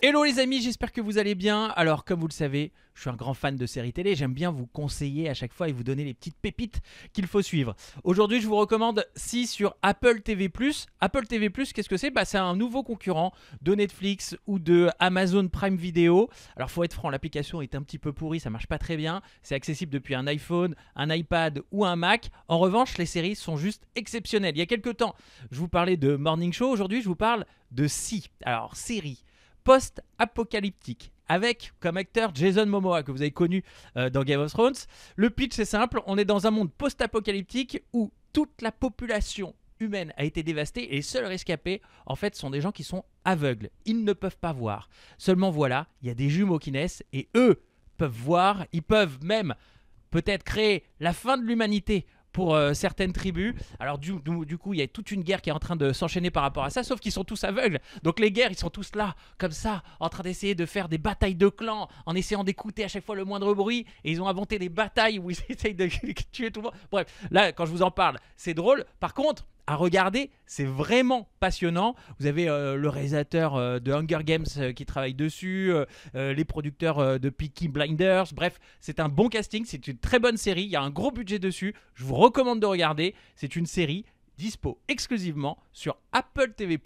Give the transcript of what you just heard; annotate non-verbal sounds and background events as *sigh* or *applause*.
Hello les amis, j'espère que vous allez bien. Alors comme vous le savez, je suis un grand fan de séries télé, j'aime bien vous conseiller à chaque fois et vous donner les petites pépites qu'il faut suivre. Aujourd'hui je vous recommande si sur Apple TV ⁇ Apple TV ⁇ qu'est-ce que c'est bah, C'est un nouveau concurrent de Netflix ou de Amazon Prime Video. Alors faut être franc, l'application est un petit peu pourrie, ça marche pas très bien. C'est accessible depuis un iPhone, un iPad ou un Mac. En revanche, les séries sont juste exceptionnelles. Il y a quelques temps, je vous parlais de Morning Show, aujourd'hui je vous parle de Si. Alors série post-apocalyptique avec comme acteur Jason Momoa que vous avez connu euh, dans Game of Thrones. Le pitch est simple, on est dans un monde post-apocalyptique où toute la population humaine a été dévastée et les seuls rescapés en fait sont des gens qui sont aveugles, ils ne peuvent pas voir. Seulement voilà, il y a des jumeaux qui naissent et eux peuvent voir, ils peuvent même peut-être créer la fin de l'humanité pour euh, certaines tribus. Alors du, coup, il y a toute une guerre qui est en train de s'enchaîner par rapport à ça, sauf qu'ils sont tous aveugles. Donc les guerres, ils sont tous là, comme ça, en train d'essayer de faire des batailles de clans, en essayant d'écouter à chaque fois le moindre bruit. Et ils ont inventé des batailles où ils *laughs* essayent de *laughs* tuer tout le monde. Bref, là, quand je vous en parle, c'est drôle. Par contre, à regarder. C'est vraiment passionnant. Vous avez euh, le réalisateur euh, de Hunger Games euh, qui travaille dessus, les producteurs de Peaky Blinders. Bref, c'est un bon casting, c'est une très bonne série. Il y a un gros budget dessus. Je vous recommande de regarder. C'est une série dispo exclusivement sur Apple TV.